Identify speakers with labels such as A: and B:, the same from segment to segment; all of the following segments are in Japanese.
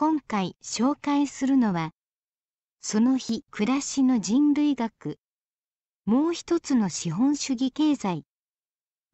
A: 今回紹介するのはその日暮らしの人類学もう一つの資本主義経済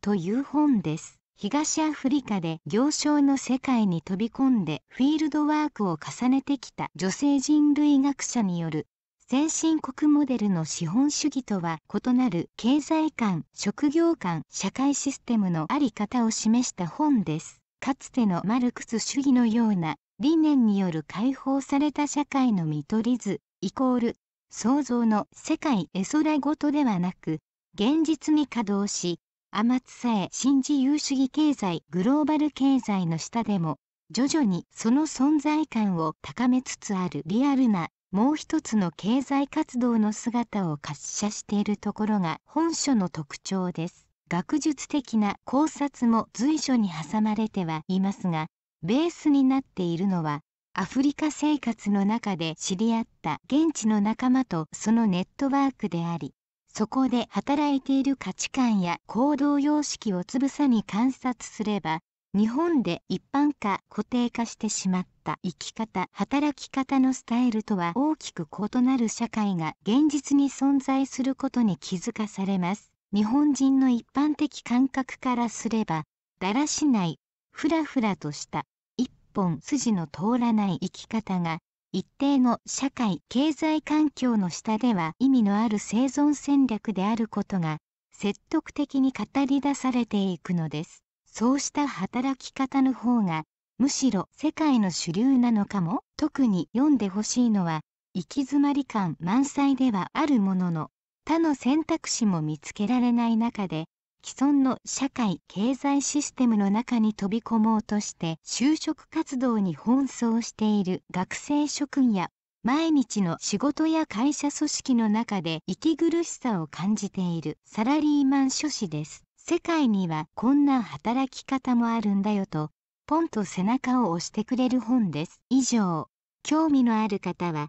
A: という本です東アフリカで行商の世界に飛び込んでフィールドワークを重ねてきた女性人類学者による先進国モデルの資本主義とは異なる経済観職業観社会システムの在り方を示した本ですかつてのマルクス主義のような理念による解放された社会の見取り図イコール創造の世界絵空事ではなく現実に稼働し天津さえ新自由主義経済グローバル経済の下でも徐々にその存在感を高めつつあるリアルなもう一つの経済活動の姿を滑車しているところが本書の特徴です。学術的な考察も随所に挟まれてはいますがベースになっているのはアフリカ生活の中で知り合った現地の仲間とそのネットワークでありそこで働いている価値観や行動様式をつぶさに観察すれば日本で一般化固定化してしまった生き方働き方のスタイルとは大きく異なる社会が現実に存在することに気づかされます日本人の一般的感覚からすればだらしないふらふらとした一本筋の通らない生き方が一定の社会経済環境の下では意味のある生存戦略であることが説得的に語り出されていくのですそうした働き方の方がむしろ世界の主流なのかも特に読んでほしいのは行き詰まり感満載ではあるものの他の選択肢も見つけられない中で既存の社会経済システムの中に飛び込もうとして就職活動に奔走している学生諸君や毎日の仕事や会社組織の中で息苦しさを感じているサラリーマン諸子です。世界にはこんな働き方もあるんだよと、ポンと背中を押してくれる本です。以上、興味のある方は